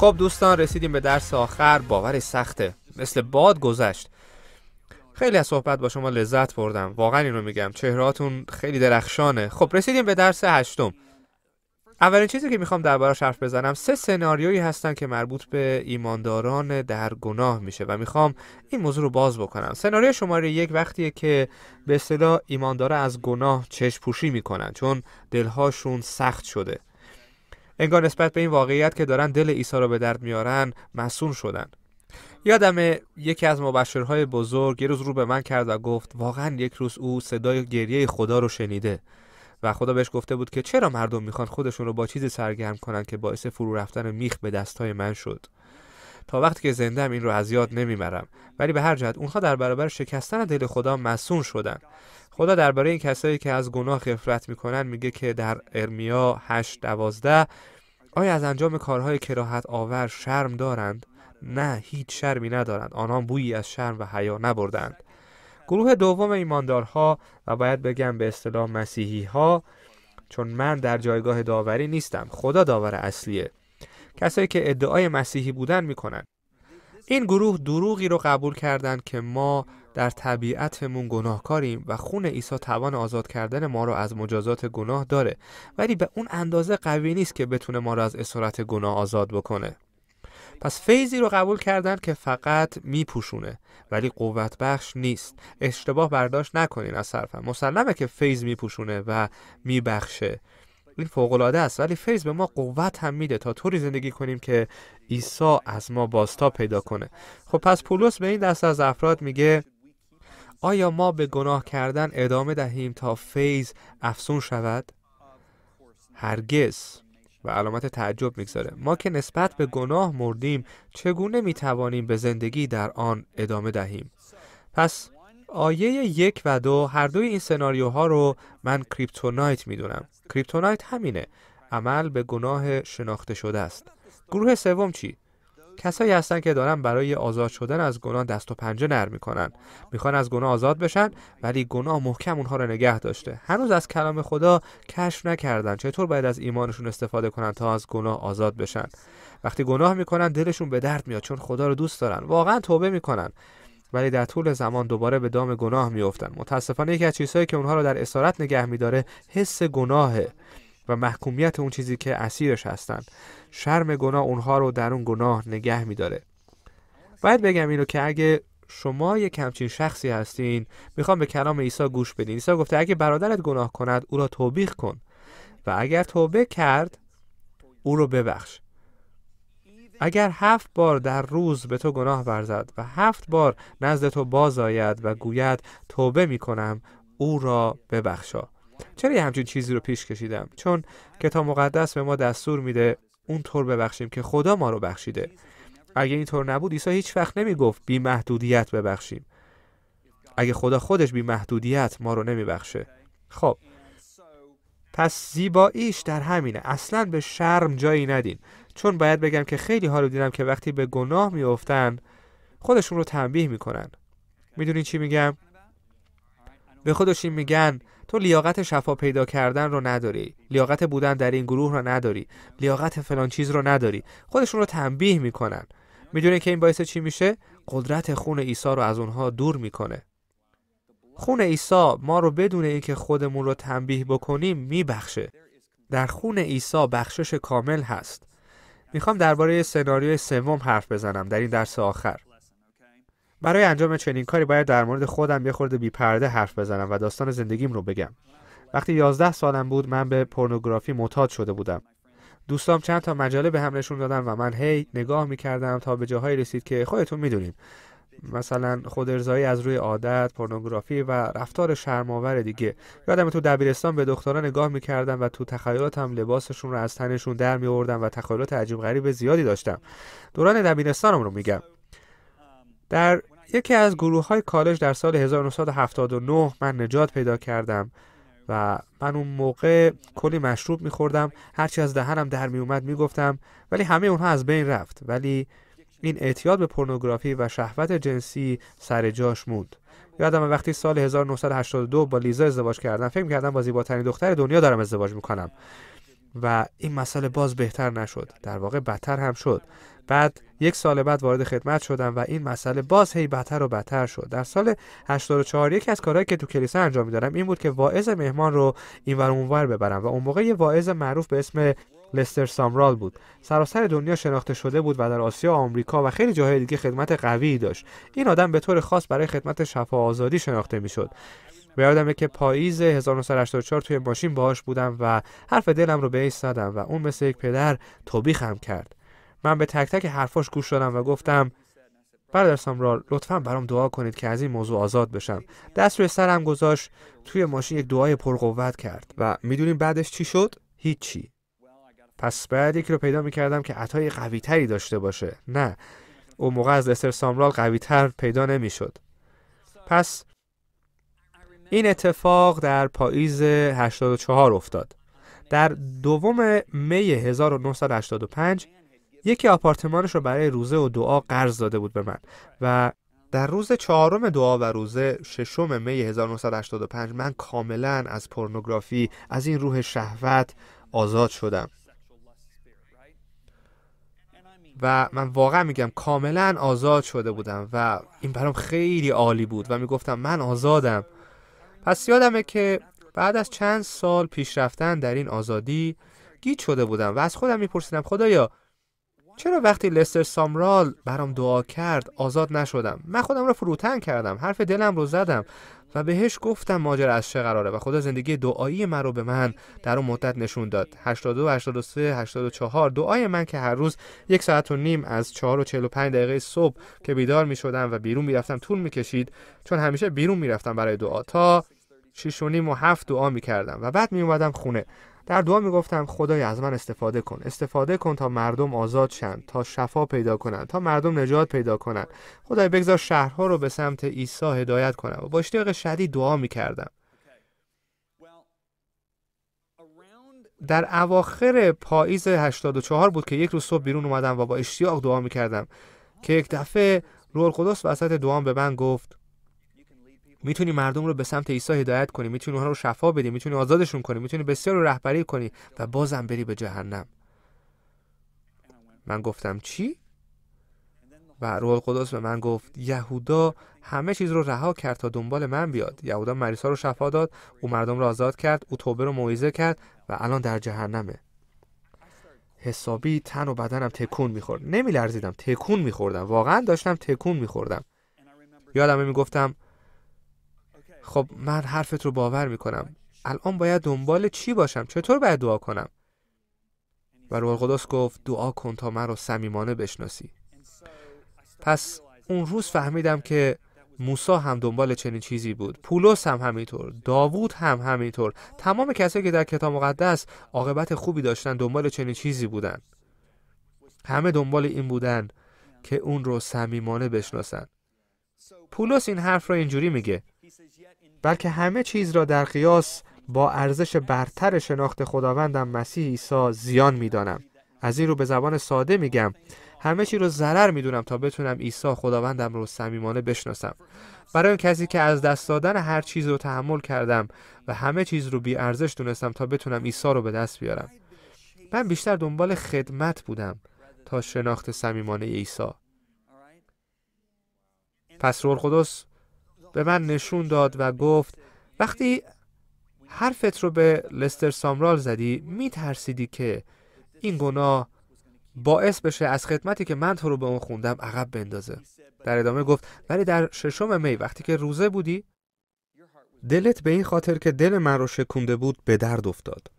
خب دوستان رسیدیم به درس آخر باور سخته مثل باد گذشت خیلی از صحبت با شما لذت بردم واقعا اینو میگم چهراتون خیلی درخشانه خب رسیدیم به درس هشتم اولین چیزی که میخوام درباره حرف بزنم سه سناریویی هستن که مربوط به ایمانداران در گناه میشه و میخوام این موضوع رو باز بکنم سناریو شماره یک وقتیه که به اصطلاح ایماندارا از گناه چشم پوشی میکنن چون دلهاشون سخت شده انگار نسبت به این واقعیت که دارن دل عیسی را به درد میارن مسون شدن یادم یکی از مبشرهای بزرگ یه روز رو به من کرد و گفت واقعا یک روز او صدای گریه خدا رو شنیده و خدا بهش گفته بود که چرا مردم میخوان خودشون رو با چیزی سرگرم کنن که باعث فرو رفتن میخ به دستهای من شد تا وقتی که زندم این رو از یاد نمیبرم ولی به هر جهت اونها در برابر شکستن دل خدا مسون شدن خدا درباره این کسایی که از گناه خفرت میکنن میگه که در ارمیا 8 آیا از انجام کارهای کراهت آور شرم دارند نه هیچ شرمی ندارند آنها بویی از شرم و حیا نبردند گروه دوم ایماندارها و باید بگم به اصطلاح مسیحی ها چون من در جایگاه داوری نیستم خدا داور اصلیه کسایی که ادعای مسیحی بودن میکنن این گروه دروغی رو قبول کردند که ما در طبیعتمون گناهکاریم و خون عیسی توان آزاد کردن ما رو از مجازات گناه داره ولی به اون اندازه قوی نیست که بتونه ما رو از اسارت گناه آزاد بکنه پس فیضی رو قبول کردند که فقط میپوشونه ولی قوت بخش نیست اشتباه برداشت نکنین از صرفم مسلمه که فیض میپوشونه و میبخشه این فوق است ولی فیض به ما قوت هم میده تا طوری زندگی کنیم که عیسی از ما باستا پیدا کنه خب پس پولس به این دست از افراد میگه آیا ما به گناه کردن ادامه دهیم تا فیض افسون شود هرگز و علامت تعجب میگذاره ما که نسبت به گناه مردیم چگونه میتوانیم به زندگی در آن ادامه دهیم پس آیه یک و دو هر دوی این سناریوها رو من کریپتونایت میدونم کریپتونایت همینه عمل به گناه شناخته شده است گروه سوم چی کسایی هستند که دارن برای آزاد شدن از گناه دست و پنجه نرم میکنن میخوان از گناه آزاد بشن ولی گناه محکم اونها رو نگه داشته هنوز از کلام خدا کشف نکردن چطور باید از ایمانشون استفاده کنن تا از گناه آزاد بشن وقتی گناه میکنن دلشون به درد میاد چون خدا رو دوست دارن واقعا توبه میکنن ولی در طول زمان دوباره به دام گناه میافتند متاسفانه یکی از چیزهایی که اونها رو در اسارت نگه میداره حس گناهه و محکومیت اون چیزی که اسیرش هستند شرم گناه اونها رو در اون گناه نگه میداره باید بگم اینو که اگه شما یک کمچین شخصی هستین میخوام به کلام عیسی گوش بدین عیسی گفته اگه برادرت گناه کند او را توبیخ کن و اگر توبه کرد او رو ببخش اگر هفت بار در روز به تو گناه ورزد و هفت بار نزد تو باز آید و گوید توبه می کنم او را ببخشا چرا یه همچین چیزی رو پیش کشیدم چون کتاب مقدس به ما دستور میده اون طور ببخشیم که خدا ما رو بخشیده اگه اینطور نبود عیسی هیچ وقت نمیگفت بی محدودیت ببخشیم اگه خدا خودش بی محدودیت ما رو نمیبخشه خب پس زیباییش در همینه اصلا به شرم جایی ندین چون باید بگم که خیلی ها رو دیدم که وقتی به گناه میافتن خودشون رو تنبیه میکنن میدونین چی میگم به خودشون میگن تو لیاقت شفا پیدا کردن رو نداری لیاقت بودن در این گروه رو نداری لیاقت فلان چیز رو نداری خودشون رو تنبیه میکنن میدونه که این باعث چی میشه قدرت خون عیسی رو از اونها دور میکنه خون عیسی ما رو بدون اینکه خودمون رو تنبیه بکنیم میبخشه در خون عیسی بخشش کامل هست میخوام درباره سناریوی سوم حرف بزنم در این درس آخر. برای انجام چنین کاری باید در مورد خودم یه خورده پرده حرف بزنم و داستان زندگیم رو بگم. وقتی 11 سالم بود من به پورنوگرافی معتاد شده بودم. دوستام چند تا مجله به هم نشون دادن و من هی نگاه میکردم تا به جاهایی رسید که خودتون میدونید مثلا خود ارزایی از روی عادت پورنوگرافی و رفتار شرمآور دیگه یادم تو دبیرستان به دختران نگاه میکردم و تو تخیلاتم لباسشون رو از تنشون در میوردم و تخیلات عجیب غریب زیادی داشتم دوران دبیرستانم رو میگم در یکی از گروه های کالج در سال 1979 من نجات پیدا کردم و من اون موقع کلی مشروب میخوردم هرچی از دهنم در میومد میگفتم ولی همه اونها از بین رفت ولی این اعتیاد به پورنوگرافی و شهوت جنسی سر جاش موند یادم وقتی سال 1982 با لیزا ازدواج کردم فکر کردم با زیباترین دختر دنیا دارم ازدواج میکنم و این مسئله باز بهتر نشد در واقع بدتر هم شد بعد یک سال بعد وارد خدمت شدم و این مسئله باز هی بدتر و بدتر شد در سال 84 یکی از کارهایی که تو کلیسا انجام میدارم این بود که واعظ مهمان رو اینور اونور ببرم و اون موقع یه واعظ معروف به اسم لستر سامرال بود سراسر دنیا شناخته شده بود و در آسیا آمریکا و خیلی جاهای دیگه خدمت قوی داشت این آدم به طور خاص برای خدمت شفا آزادی شناخته میشد به یادمه که پاییز 1984 توی ماشین باهاش بودم و حرف دلم رو بهش زدم و اون مثل یک پدر توبیخم کرد من به تک تک حرفاش گوش دادم و گفتم برادر سامرال لطفا برام دعا کنید که از این موضوع آزاد بشم دست روی سرم گذاشت توی ماشین یک دعای پرقوت کرد و میدونیم بعدش چی شد هیچی پس بعد یکی رو پیدا میکردم که عطای قوی تری داشته باشه نه اون موقع از لستر سامرال قوی تر پیدا نمیشد پس این اتفاق در پاییز 84 افتاد در دوم می 1985 یکی آپارتمانش رو برای روزه و دعا قرض داده بود به من و در روز چهارم دعا و روزه ششم می 1985 من کاملا از پورنوگرافی از این روح شهوت آزاد شدم و من واقعا میگم کاملا آزاد شده بودم و این برام خیلی عالی بود و میگفتم من آزادم پس یادمه که بعد از چند سال پیش رفتن در این آزادی گیت شده بودم و از خودم میپرسیدم خدایا چرا وقتی لستر سامرال برام دعا کرد آزاد نشدم من خودم را فروتن کردم حرف دلم رو زدم و بهش گفتم ماجر از چه قراره و خدا زندگی دعایی من رو به من در اون مدت نشون داد 82 83 84 دعای من که هر روز یک ساعت و نیم از 4 و 45 دقیقه صبح که بیدار می شدم و بیرون میرفتم طول میکشید چون همیشه بیرون میرفتم برای دعا تا 6 و نیم و 7 دعا می کردم و بعد می اومدم خونه در دعا میگفتم خدای از من استفاده کن استفاده کن تا مردم آزاد شند تا شفا پیدا کنند تا مردم نجات پیدا کنند خدای بگذار شهرها رو به سمت عیسی هدایت کنم و با اشتیاق شدید دعا میکردم در اواخر پاییز 84 بود که یک روز صبح بیرون اومدم و با اشتیاق دعا میکردم که یک دفعه روح القدس وسط دعام به من گفت میتونی مردم رو به سمت عیسی هدایت کنی میتونی اونها رو شفا بدی میتونی آزادشون کنی میتونی بسیار رو رهبری کنی و بازم بری به جهنم من گفتم چی و روح القدس به من گفت یهودا همه چیز رو رها کرد تا دنبال من بیاد یهودا مریسا رو شفا داد او مردم رو آزاد کرد او توبه رو موعظه کرد و الان در جهنمه حسابی تن و بدنم تکون میخورد نمیلرزیدم تکون میخوردم واقعا داشتم تکون میخوردم یادمه میگفتم خب من حرفت رو باور میکنم الان باید دنبال چی باشم چطور باید دعا کنم و روح گفت دعا کن تا من رو صمیمانه بشناسی پس اون روز فهمیدم که موسا هم دنبال چنین چیزی بود پولس هم همینطور داوود هم همینطور تمام کسایی که در کتاب مقدس عاقبت خوبی داشتن دنبال چنین چیزی بودن همه دنبال این بودن که اون رو صمیمانه بشناسن پولس این حرف را اینجوری میگه بلکه همه چیز را در قیاس با ارزش برتر شناخت خداوندم مسیح عیسی زیان میدانم از این رو به زبان ساده میگم همه چیز رو ضرر میدونم تا بتونم عیسی خداوندم رو صمیمانه بشناسم برای کسی که از دست دادن هر چیز رو تحمل کردم و همه چیز رو بی ارزش دونستم تا بتونم عیسی رو به دست بیارم من بیشتر دنبال خدمت بودم تا شناخت صمیمانه عیسی پس رول خدس؟ به من نشون داد و گفت وقتی حرفت رو به لستر سامرال زدی می ترسیدی که این گناه باعث بشه از خدمتی که من تو رو به اون خوندم عقب بندازه در ادامه گفت ولی در ششم می وقتی که روزه بودی دلت به این خاطر که دل من رو شکونده بود به درد افتاد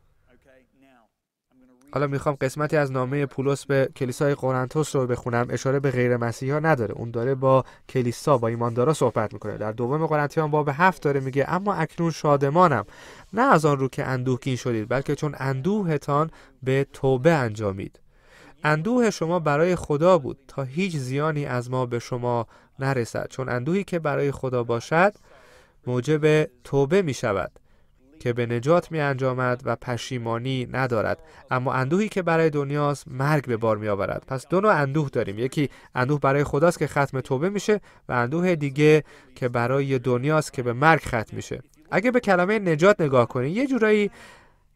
حالا میخوام قسمتی از نامه پولس به کلیسای قرنتس رو بخونم اشاره به غیر مسیحا نداره اون داره با کلیسا با ایماندارا صحبت میکنه در دوم قرنتیان باب هفت داره میگه اما اکنون شادمانم نه از آن رو که اندوهگین شدید بلکه چون اندوهتان به توبه انجامید اندوه شما برای خدا بود تا هیچ زیانی از ما به شما نرسد چون اندوهی که برای خدا باشد موجب توبه میشود. که به نجات می انجامد و پشیمانی ندارد اما اندوهی که برای دنیاست مرگ به بار می آورد پس دو نوع اندوه داریم یکی اندوه برای خداست که ختم توبه میشه و اندوه دیگه که برای دنیاست که به مرگ ختم میشه اگه به کلمه نجات نگاه کنید یه جورایی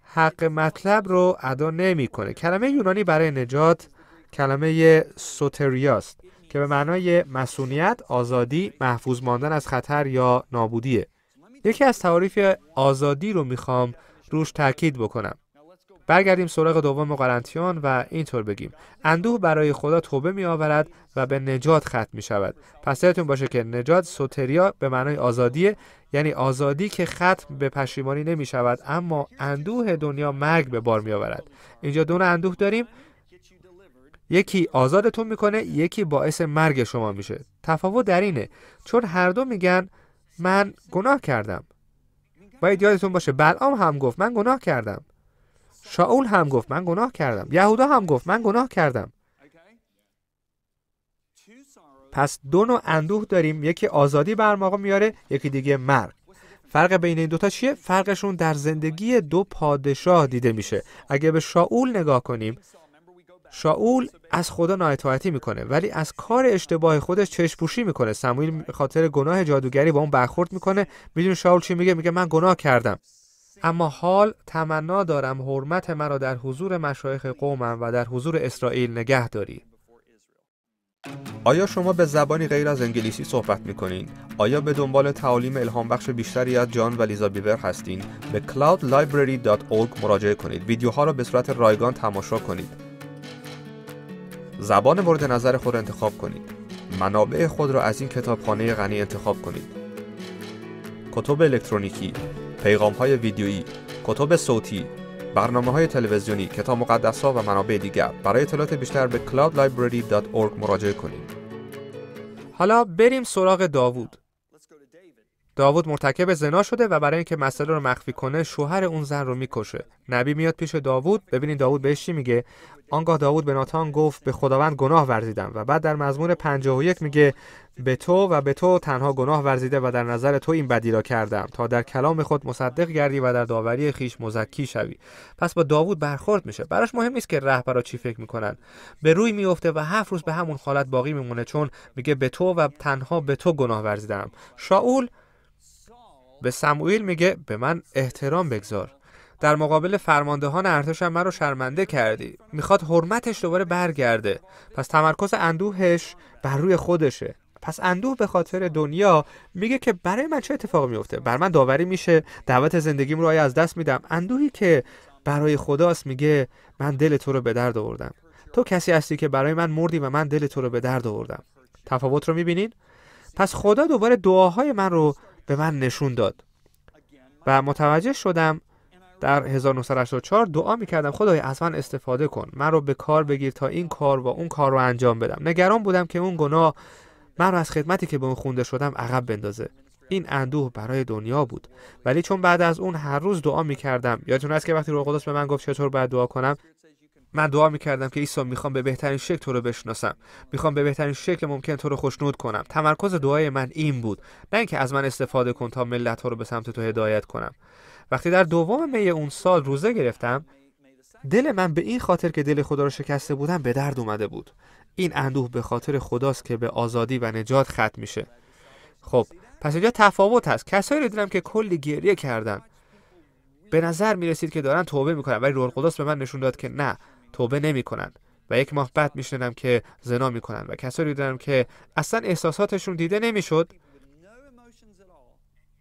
حق مطلب رو ادا نمیکنه کلمه یونانی برای نجات کلمه سوتریاست که به معنای مسئولیت، آزادی، محفوظ ماندن از خطر یا نابودیه. یکی از تعاریف آزادی رو میخوام روش تاکید بکنم برگردیم سراغ دوم قرنتیان و اینطور بگیم اندوه برای خدا توبه می آورد و به نجات ختم می شود پس یادتون باشه که نجات سوتریا به معنای آزادیه یعنی آزادی که ختم به پشیمانی نمی شود اما اندوه دنیا مرگ به بار می آورد اینجا دو اندوه داریم یکی آزادتون میکنه یکی باعث مرگ شما میشه تفاوت در اینه چون هر دو میگن من گناه کردم باید یادتون باشه بلعام هم گفت من گناه کردم شاول هم گفت من گناه کردم یهودا هم گفت من گناه کردم پس دو نوع اندوه داریم یکی آزادی بر ما میاره یکی دیگه مرگ فرق بین این دوتا چیه؟ فرقشون در زندگی دو پادشاه دیده میشه اگه به شاول نگاه کنیم شاول از خدا ناعتاعتی میکنه ولی از کار اشتباه خودش چشم میکنه سموئیل خاطر گناه جادوگری با اون برخورد میکنه میدونی شاول چی میگه میگه من گناه کردم اما حال تمنا دارم حرمت مرا در حضور مشایخ قومم و در حضور اسرائیل نگه داری آیا شما به زبانی غیر از انگلیسی صحبت می آیا به دنبال تعالیم الهام بخش بیشتری از جان و لیزا بیور هستین؟ به cloudlibrary.org مراجعه کنید. ویدیوها را به صورت رایگان تماشا کنید. زبان مورد نظر خود را انتخاب کنید. منابع خود را از این کتابخانه غنی انتخاب کنید. کتب الکترونیکی، پیغام های ویدیویی، کتب صوتی، برنامه های تلویزیونی، کتاب مقدس ها و منابع دیگر برای اطلاعات بیشتر به cloudlibrary.org مراجعه کنید. حالا بریم سراغ داوود. داوود مرتکب زنا شده و برای اینکه مسئله رو مخفی کنه شوهر اون زن رو میکشه نبی میاد پیش داوود ببینید داوود بهش چی میگه آنگاه داوود به ناتان گفت به خداوند گناه ورزیدم و بعد در مزمور 51 میگه به تو و به تو تنها گناه ورزیده و در نظر تو این بدی را کردم تا در کلام خود مصدق گردی و در داوری خیش مزکی شوی پس با داوود برخورد میشه براش مهم نیست که رهبرا چی فکر میکنن به روی میفته و هفت روز به همون حالت باقی میمونه چون میگه به تو و تنها به تو گناه ورزیدم شاول به سموئیل میگه به من احترام بگذار در مقابل فرماندهان ارتشم رو شرمنده کردی میخواد حرمتش دوباره برگرده پس تمرکز اندوهش بر روی خودشه پس اندوه به خاطر دنیا میگه که برای من چه اتفاق میفته بر من داوری میشه دعوت زندگیم رو از دست میدم اندوهی که برای خداست میگه من دل تو رو به درد آوردم تو کسی هستی که برای من مردی و من دل تو رو به درد آوردم تفاوت رو میبینین پس خدا دوباره دعاهای من رو به من نشون داد و متوجه شدم در 1984 دعا می کردم خدای از من استفاده کن من رو به کار بگیر تا این کار و اون کار رو انجام بدم نگران بودم که اون گناه من رو از خدمتی که به اون خونده شدم عقب بندازه این اندوه برای دنیا بود ولی چون بعد از اون هر روز دعا می کردم یادتون هست که وقتی روح قدس به من گفت چطور باید دعا کنم من دعا میکردم که عیسی میخوام به بهترین شکل تو رو بشناسم میخوام به بهترین شکل ممکن تو رو خوشنود کنم تمرکز دعای من این بود نه اینکه از من استفاده کن تا ملت ها رو به سمت تو هدایت کنم وقتی در دوم می اون سال روزه گرفتم دل من به این خاطر که دل خدا رو شکسته بودم به درد اومده بود این اندوه به خاطر خداست که به آزادی و نجات ختم میشه خب پس اینجا تفاوت هست کسایی رو دیدم که کلی گریه کردن به نظر می رسید که دارن توبه میکنن ولی روح القدس به من نشون داد که نه توبه نمیکنن و یک ماه بعد میشنیدم که زنا میکنن و کسایی دیدم که اصلا احساساتشون دیده نمیشد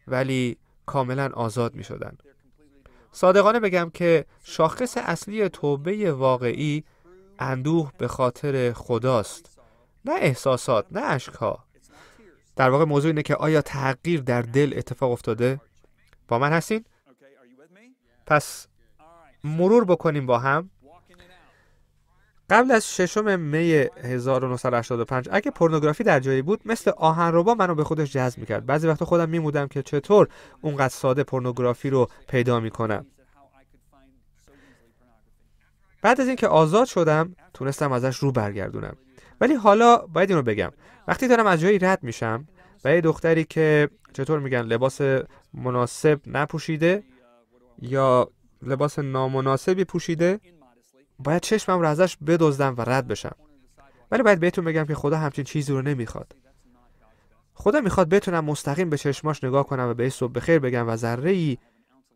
ولی کاملا آزاد شدن صادقانه بگم که شاخص اصلی توبه واقعی اندوه به خاطر خداست نه احساسات نه عشقها در واقع موضوع اینه که آیا تغییر در دل اتفاق افتاده با من هستین پس مرور بکنیم با هم قبل از ششم می 1985 اگه پورنوگرافی در جایی بود مثل آهنربا منو به خودش جذب میکرد بعضی وقتا خودم میمودم که چطور اونقدر ساده پورنوگرافی رو پیدا میکنم بعد از اینکه آزاد شدم تونستم ازش رو برگردونم ولی حالا باید اینو بگم وقتی دارم از جایی رد میشم و یه دختری که چطور میگن لباس مناسب نپوشیده یا لباس نامناسبی پوشیده باید چشمم رو ازش بدزدم و رد بشم ولی باید بهتون بگم که خدا همچین چیزی رو نمیخواد خدا میخواد بتونم مستقیم به چشماش نگاه کنم و به صبح بخیر بگم و ذره ای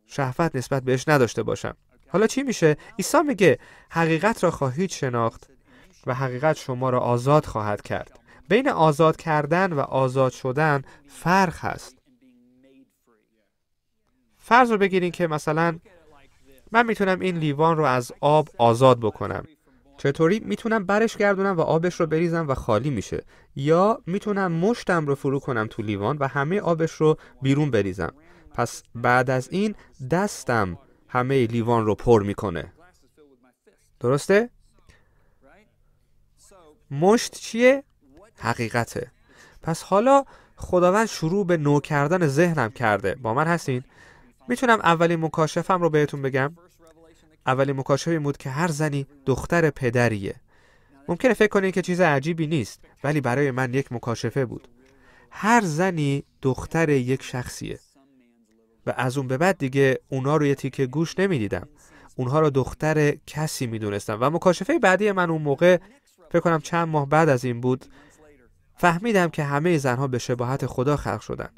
شهوت نسبت بهش نداشته باشم حالا چی میشه عیسی میگه حقیقت را خواهید شناخت و حقیقت شما را آزاد خواهد کرد بین آزاد کردن و آزاد شدن فرق هست فرض رو بگیرین که مثلا من میتونم این لیوان رو از آب آزاد بکنم چطوری میتونم برش گردونم و آبش رو بریزم و خالی میشه یا میتونم مشتم رو فرو کنم تو لیوان و همه آبش رو بیرون بریزم پس بعد از این دستم همه لیوان رو پر میکنه درسته؟ مشت چیه؟ حقیقته پس حالا خداوند شروع به نو کردن ذهنم کرده با من هستین؟ میتونم اولین مکاشفم رو بهتون بگم اولین مکاشفه بود که هر زنی دختر پدریه ممکنه فکر کنید که چیز عجیبی نیست ولی برای من یک مکاشفه بود هر زنی دختر یک شخصیه و از اون به بعد دیگه اونا رو یه تیکه گوش نمیدیدم اونها رو دختر کسی میدونستم و مکاشفه بعدی من اون موقع فکر کنم چند ماه بعد از این بود فهمیدم که همه زنها به شباهت خدا خلق شدن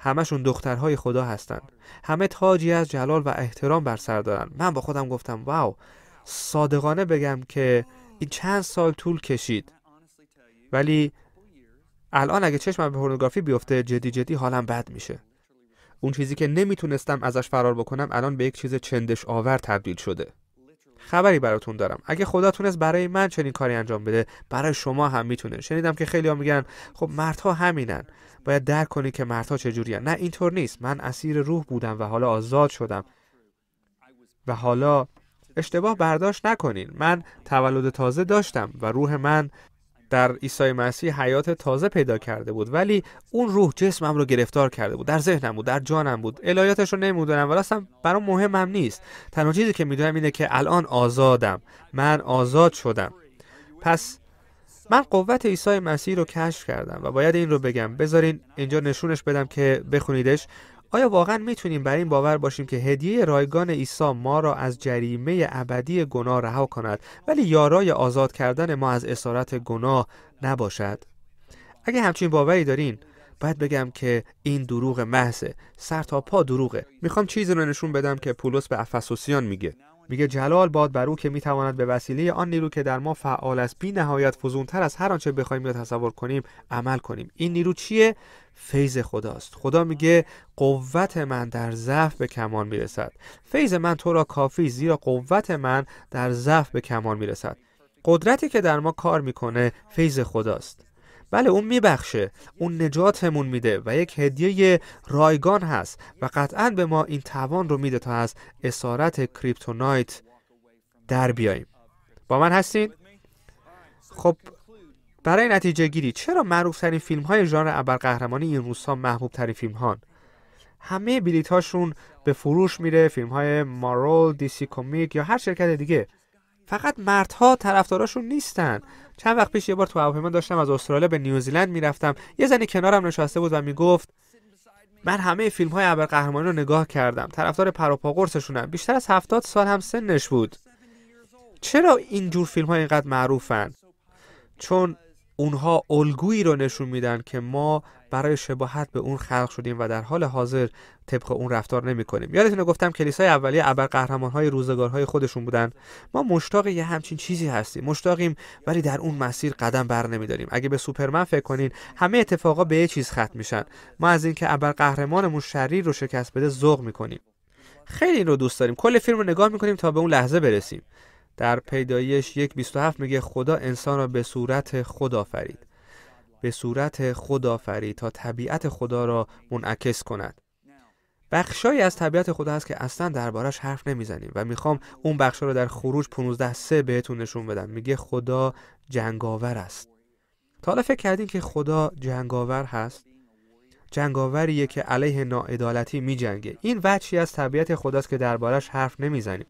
همشون دخترهای خدا هستند همه تاجی از جلال و احترام بر سر دارن من با خودم گفتم واو صادقانه بگم که این چند سال طول کشید ولی الان اگه چشمم به پورنوگرافی بیفته جدی جدی حالم بد میشه اون چیزی که نمیتونستم ازش فرار بکنم الان به یک چیز چندش آور تبدیل شده خبری براتون دارم اگه خدا تونست برای من چنین کاری انجام بده برای شما هم میتونه شنیدم که ها میگن خب مردها همینن باید درک کنی که مردها چجوریان نه اینطور نیست من اسیر روح بودم و حالا آزاد شدم و حالا اشتباه برداشت نکنین من تولد تازه داشتم و روح من در عیسی مسیح حیات تازه پیدا کرده بود ولی اون روح جسمم رو گرفتار کرده بود در ذهنم بود در جانم بود الهیاتش رو نمیدونم ولی اصلا برام مهمم نیست تنها چیزی که میدونم اینه که الان آزادم من آزاد شدم پس من قوت عیسی مسیح رو کشف کردم و باید این رو بگم بذارین اینجا نشونش بدم که بخونیدش آیا واقعا میتونیم بر این باور باشیم که هدیه رایگان عیسی ما را از جریمه ابدی گناه رها کند ولی یارای آزاد کردن ما از اسارت گناه نباشد اگه همچین باوری دارین باید بگم که این دروغ محضه سر تا پا دروغه میخوام چیزی رو نشون بدم که پولس به افسوسیان میگه میگه جلال باد بر او که میتواند به وسیله آن نیرو که در ما فعال است بی نهایت فزونتر از هر آنچه بخوایم یا تصور کنیم عمل کنیم این نیرو چیه فیض خداست خدا میگه قوت من در ضعف به کمال میرسد فیض من تو را کافی زیرا قوت من در ضعف به کمال میرسد قدرتی که در ما کار میکنه فیض خداست بله اون میبخشه اون نجاتمون میده و یک هدیه رایگان هست و قطعا به ما این توان رو میده تا از اسارت کریپتونایت در بیاییم با من هستین؟ خب برای نتیجه گیری چرا معروف ترین فیلم های ژانر ابرقهرمانی این روزها محبوب ترین فیلم هان؟ همه بلیت هاشون به فروش میره فیلم های مارول، دیسی کومیک یا هر شرکت دیگه فقط مردها طرفداراشون نیستن چند وقت پیش یه بار تو هواپیما داشتم از استرالیا به نیوزیلند میرفتم یه زنی کنارم نشسته بود و میگفت من همه فیلم های ابرقهرمانی رو نگاه کردم طرفدار پروپاگورسشونم بیشتر از هفتاد سال هم سنش بود چرا اینجور فیلم ها اینقدر معروفن چون اونها الگویی رو نشون میدن که ما برای شباهت به اون خلق شدیم و در حال حاضر طبق اون رفتار نمی کنیم یادتونه گفتم کلیسای اولیه ابر قهرمان های روزگارهای خودشون بودن ما مشتاق یه همچین چیزی هستیم مشتاقیم ولی در اون مسیر قدم بر داریم اگه به سوپرمن فکر کنین همه اتفاقا به یه چیز ختم میشن ما از اینکه ابر قهرمانمون شریر رو شکست بده ذوق میکنیم خیلی این رو دوست داریم کل فیلم رو نگاه میکنیم تا به اون لحظه برسیم در پیدایش یک هفت میگه خدا انسان را به صورت خدا فرید به صورت خدا فرید تا طبیعت خدا را منعکس کند بخشایی از طبیعت خدا هست که اصلا دربارش حرف نمیزنیم و میخوام اون بخشا رو در خروج 15 سه بهتون نشون بدم میگه خدا جنگاور است تا حالا فکر کردیم که خدا جنگاور هست جنگاوریه که علیه ناعدالتی میجنگه این وچی از طبیعت خداست که دربارش حرف نمیزنیم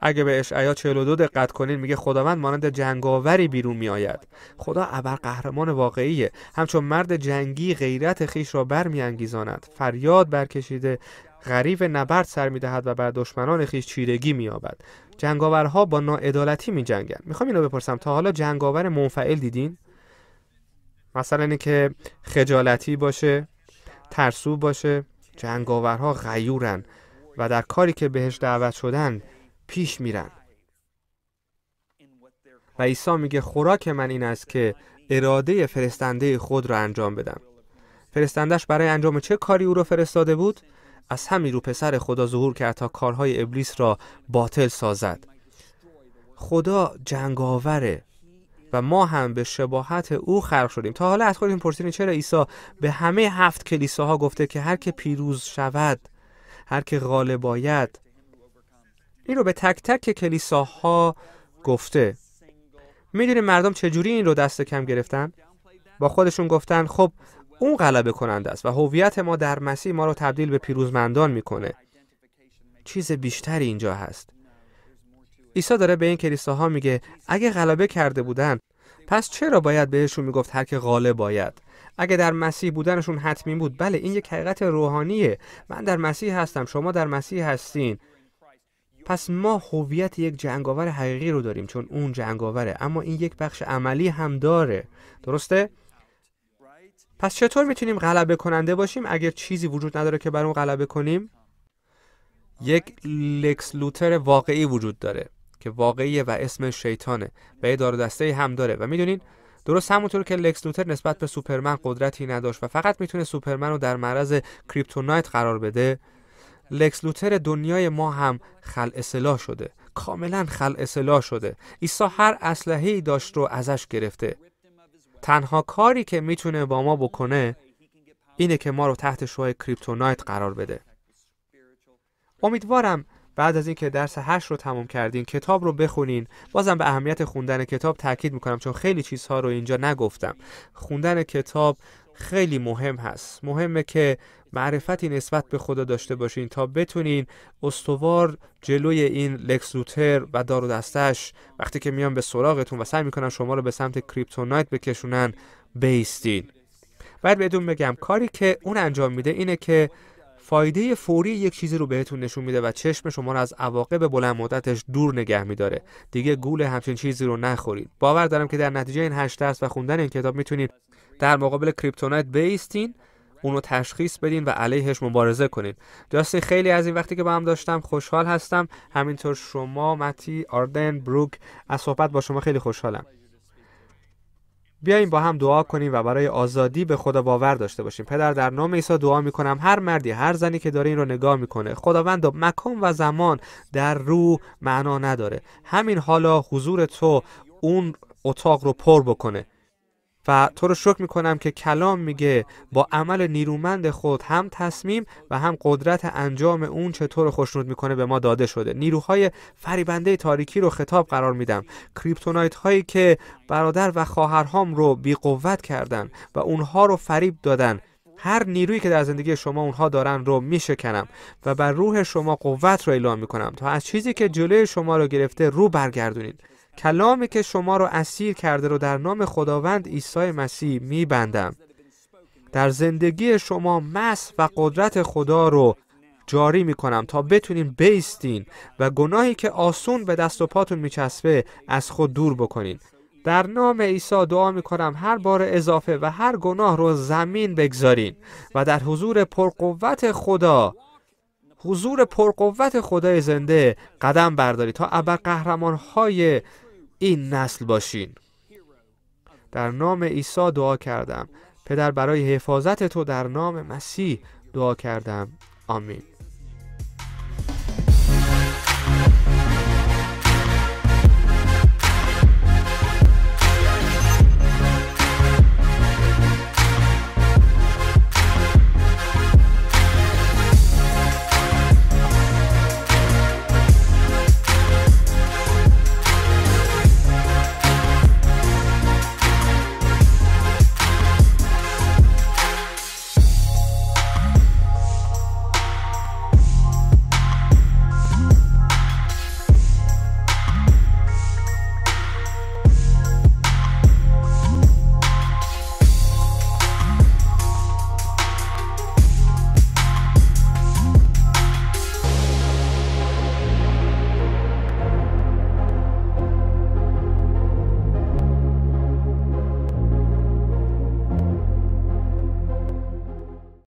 اگه به اشعیا 42 دقت کنین میگه خداوند مانند جنگاوری بیرون میآید خدا ابر قهرمان واقعیه همچون مرد جنگی غیرت خیش را برمیانگیزاند فریاد برکشیده غریب نبرد سر میدهد و بر دشمنان خیش چیرگی مییابد جنگاورها با ناعدالتی میجنگند میخوام اینو بپرسم تا حالا جنگاور منفعل دیدین مثلا اینکه خجالتی باشه ترسو باشه جنگاورها غیورن و در کاری که بهش دعوت شدن پیش میرن و عیسی میگه خوراک من این است که اراده فرستنده خود را انجام بدم فرستندش برای انجام چه کاری او را فرستاده بود از همین رو پسر خدا ظهور کرد تا کارهای ابلیس را باطل سازد خدا جنگاوره و ما هم به شباهت او خلق شدیم تا حالا از خودتون پرسیدین چرا عیسی به همه هفت کلیساها گفته که هر که پیروز شود هر که غالب آید این رو به تک تک کلیساها گفته میدونی مردم چجوری این رو دست کم گرفتن؟ با خودشون گفتن خب اون غلبه کننده است و هویت ما در مسیح ما رو تبدیل به پیروزمندان میکنه چیز بیشتری اینجا هست عیسی داره به این کلیساها میگه اگه غلبه کرده بودن پس چرا باید بهشون میگفت هر که غالب باید اگه در مسیح بودنشون حتمی بود بله این یک حقیقت روحانیه من در مسیح هستم شما در مسیح هستین پس ما هویت یک جنگاور حقیقی رو داریم چون اون جنگاوره اما این یک بخش عملی هم داره درسته پس چطور میتونیم غلبه کننده باشیم اگر چیزی وجود نداره که بر اون غلبه کنیم یک لکس لوتر واقعی وجود داره که واقعیه و اسم شیطانه و یه دار دسته هم داره و میدونین درست همونطور که لکس لوتر نسبت به سوپرمن قدرتی نداشت و فقط میتونه سوپرمن رو در معرض کریپتونایت قرار بده لکس لوتر دنیای ما هم خل اصلاح شده کاملا خل اصلاح شده عیسی هر اسلحه‌ای داشت رو ازش گرفته تنها کاری که میتونه با ما بکنه اینه که ما رو تحت شوهای کریپتونایت قرار بده امیدوارم بعد از اینکه درس 8 رو تمام کردین کتاب رو بخونین بازم به اهمیت خوندن کتاب تاکید میکنم چون خیلی چیزها رو اینجا نگفتم خوندن کتاب خیلی مهم هست مهمه که معرفتی نسبت به خدا داشته باشین تا بتونین استوار جلوی این لکس روتر و دار و دستش وقتی که میان به سراغتون و سعی میکنن شما رو به سمت کریپتونایت بکشونن بیستین بعد بهتون بگم کاری که اون انجام میده اینه که فایده فوری یک چیزی رو بهتون نشون میده و چشم شما رو از عواقب بلند مدتش دور نگه میداره دیگه گول همچین چیزی رو نخورید باور دارم که در نتیجه این هشت درس و خوندن این کتاب میتونید در مقابل کریپتونایت بیستین اونو تشخیص بدین و علیهش مبارزه کنین جاستین خیلی از این وقتی که با هم داشتم خوشحال هستم همینطور شما متی آردن بروک از صحبت با شما خیلی خوشحالم بیاییم با هم دعا کنیم و برای آزادی به خدا باور داشته باشیم پدر در نام عیسی دعا میکنم هر مردی هر زنی که داره این رو نگاه میکنه خداوند مکان و زمان در روح معنا نداره همین حالا حضور تو اون اتاق رو پر بکنه و تو رو شکر میکنم که کلام میگه با عمل نیرومند خود هم تصمیم و هم قدرت انجام اون چطور خوشنود میکنه به ما داده شده نیروهای فریبنده تاریکی رو خطاب قرار میدم کریپتونایت هایی که برادر و خواهرهام رو بی قوت کردن و اونها رو فریب دادن هر نیرویی که در زندگی شما اونها دارن رو میشکنم و بر روح شما قوت رو اعلام میکنم تا از چیزی که جلوی شما رو گرفته رو برگردونید کلامی که شما رو اسیر کرده رو در نام خداوند عیسی مسیح بندم. در زندگی شما مس و قدرت خدا رو جاری می کنم تا بتونین بیستین و گناهی که آسون به دست و پاتون چسبه از خود دور بکنین در نام عیسی دعا می کنم هر بار اضافه و هر گناه رو زمین بگذارین و در حضور پرقوت خدا حضور پرقوت خدای زنده قدم بردارید تا ابر قهرمان های این نسل باشین در نام عیسی دعا کردم پدر برای حفاظت تو در نام مسیح دعا کردم آمین